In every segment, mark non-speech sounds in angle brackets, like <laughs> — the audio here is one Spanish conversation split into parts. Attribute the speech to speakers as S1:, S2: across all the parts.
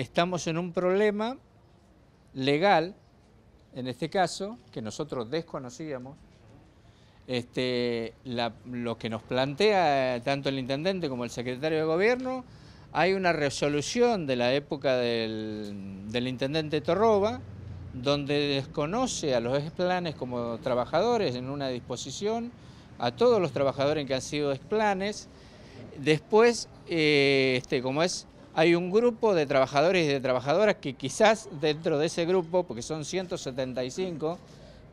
S1: estamos en un problema legal, en este caso, que nosotros desconocíamos, este, lo que nos plantea tanto el intendente como el secretario de gobierno, hay una resolución de la época del, intendente Torroba, donde desconoce a los explanes como trabajadores en una disposición, a todos los trabajadores que han sido explanes, después, eh, este, como es hay un grupo de trabajadores y de trabajadoras que quizás dentro de ese grupo, porque son 175,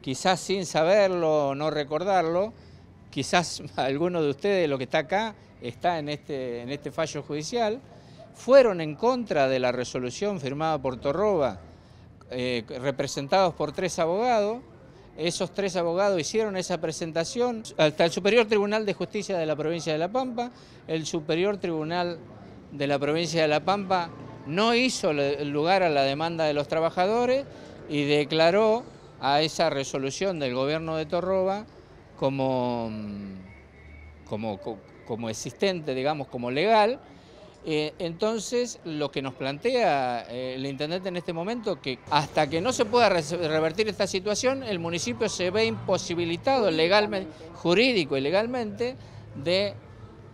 S1: quizás sin saberlo o no recordarlo, quizás <laughs> alguno de ustedes, lo que está acá, está este, en este, fallo judicial, fueron en contra de la resolución firmada por Torroba, eh, representados por tres abogados, esos tres abogados hicieron esa presentación hasta el Superior Tribunal de Justicia de la provincia de La Pampa, el Superior Tribunal de la provincia de La Pampa no hizo lugar a la demanda de los trabajadores y declaró a esa resolución del gobierno de Torroba como, mm, como, como existente, digamos, como legal. Eh, entonces, lo que nos plantea eh, el intendente en este momento, que hasta que no se pueda revertir esta situación, el municipio se ve imposibilitado legalmente, jurídico y legalmente, de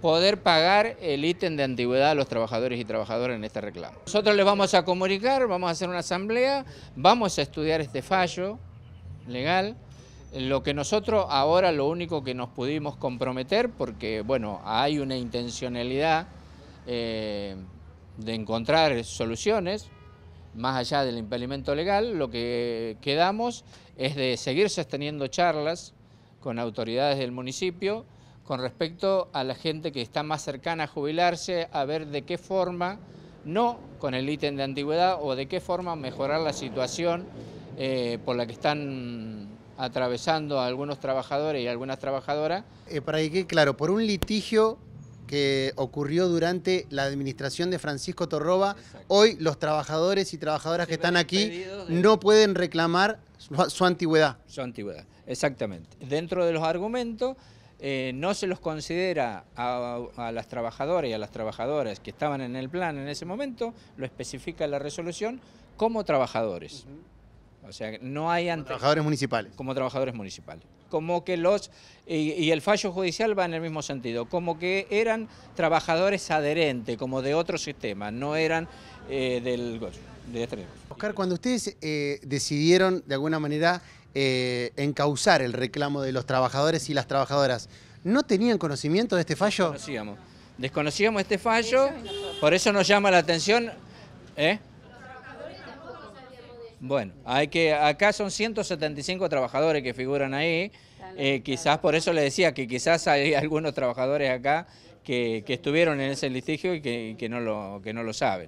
S1: poder pagar el ítem de antigüedad a los trabajadores y trabajadoras en este reclamo. Nosotros les vamos a comunicar, vamos a hacer una asamblea, vamos a estudiar este fallo legal. Lo que nosotros ahora lo único que nos pudimos comprometer, porque bueno, hay una intencionalidad eh, de encontrar soluciones, más allá del impedimento legal, lo que quedamos es de seguir sosteniendo charlas con autoridades del municipio, con respecto a la gente que está más cercana a jubilarse, a ver de qué forma, no con el ítem de antigüedad, o de qué forma mejorar la situación eh, por la que están atravesando algunos trabajadores y algunas trabajadoras.
S2: Eh, para que claro, por un litigio que ocurrió durante la administración de Francisco Torroba. Hoy los trabajadores y trabajadoras que están aquí no pueden reclamar su, antigüedad. Su antigüedad, exactamente.
S1: Dentro de los argumentos eh, no se los considera a, las trabajadoras y a las trabajadoras que estaban en el plan en ese momento, lo especifica la resolución, como trabajadores. O sea, no hay... trabajadores municipales. Como trabajadores municipales. Como que los... Y, el fallo judicial va en el mismo sentido. Como que eran trabajadores adherentes, como de otro sistema. No eran eh, del... De
S2: Oscar, cuando ustedes eh, decidieron, de alguna manera, eh, en causar el reclamo de los trabajadores y las trabajadoras. ¿No tenían conocimiento de este fallo? Desconocíamos. Desconocíamos este fallo, por eso nos llama la atención.
S1: ¿eh? Bueno, hay que, acá son 175 trabajadores que figuran ahí, eh, quizás por eso le decía que quizás hay algunos trabajadores acá que, estuvieron en ese litigio y que no lo, que no lo saben.